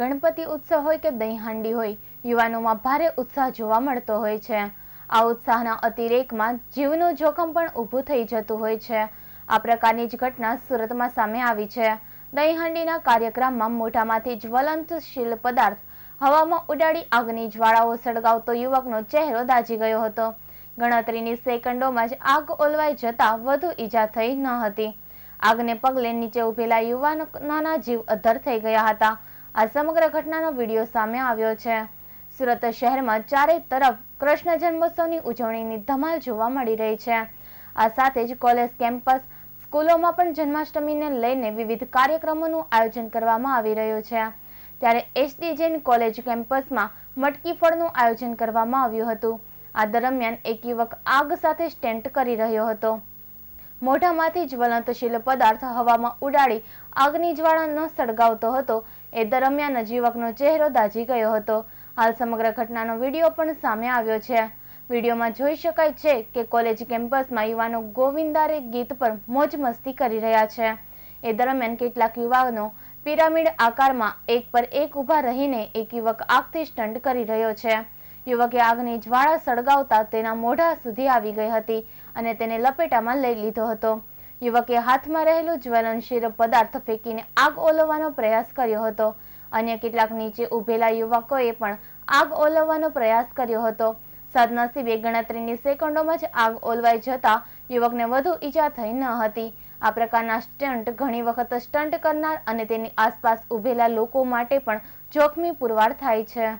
ગણપતિ ઉત્સવ હોય કે દહીં હાંડી હોય યુવાનોમાં ભારે ઉત્સાહ જોવા મળતો હોય છે આ ઉત્સાહના અતિરેકમાં જીવનું જોખમ પણ ઊભું થઈ જતું હોય છે આ પ્રકારની જ ઘટના સુરતમાં સામે આવી છે દહીં હાંડીના કાર્યક્રમમાં મોઢામાંથી જ્વલંતશીલ પદાર્થ હવામાં ઉડાડી આગની જ્વાળાઓ સળગાવતો યુવકનો ચહેરો દાજી ગયો હતો ગણતરીની સેકન્ડોમાં જ આગ ઓલવાઈ જતાં વધુ ઈજા થઈ ન હતી આગને પગલે નીચે ઉભેલા યુવાનોના જીવ અધર થઈ ગયા હતા આ સમગ્ર ઘટનાનો વિડીયો સામે આવ્યો છે સુરત શહેરમાં ચારે તરફ કૃષ્ણ જન્મોત્સવની ઉજવણીની ધમાલ જોવા મળી રહી છે આ સાથે જ કોલેજ કેમ્પસ સ્કૂલોમાં પણ જન્માષ્ટમીને લઈને વિવિધ કાર્યક્રમોનું આયોજન કરવામાં આવી રહ્યું છે ત્યારે એસડી જૈન કોલેજ કેમ્પસમાં મટકી ફળનું આયોજન કરવામાં આવ્યું હતું આ દરમિયાન એક યુવક આગ સાથે સ્ટેન્ટ કરી રહ્યો હતો મોઢામાંથી જ્વલંતશીલ પદાર્થ હવામાં ઉડાડી આગની જ્વાળાનો સળગાવતો હતો એ દરમિયાન જ યુવકનો ચહેરો દાઝી ગયો હતો હાલ સમગ્ર ઘટનાનો વિડીયો પણ સામે આવ્યો છે વિડીયોમાં જોઈ શકાય છે કે કોલેજ કેમ્પસમાં યુવાનો ગોવિંદારે ગીત પર મોજ મસ્તી કરી રહ્યા છે એ દરમિયાન કેટલાક યુવાનો પિરામિડ આકારમાં એક પર એક ઊભા રહીને એક યુવક આગથી સ્ટન્ટ કરી રહ્યો છે યુવકે આગની જ્વાળા સળગાવતા તેના મોઢા સુધી આવી ગઈ હતી અને તેને લપેટામાં લઈ લીધો હતો યુવકે હાથમાં રહેલો જ્વલનશીલ પદાર્થ ફેંકીને આગ ઓલવવાનો પ્રયાસ કર્યો હતો અન્ય કેટલાક નીચે ઉભેલા યુવકોએ પણ આગ ઓલવવાનો પ્રયાસ કર્યો હતો સદનસીબે ગણતરીની સેકન્ડોમાં જ આગ ઓલવાઈ જતા યુવકને વધુ ઈજા થઈ ન હતી આ પ્રકારના સ્ટન્ટ ઘણી વખત સ્ટન્ટ કરનાર અને તેની આસપાસ ઉભેલા લોકો માટે પણ જોખમી પુરવાર થાય છે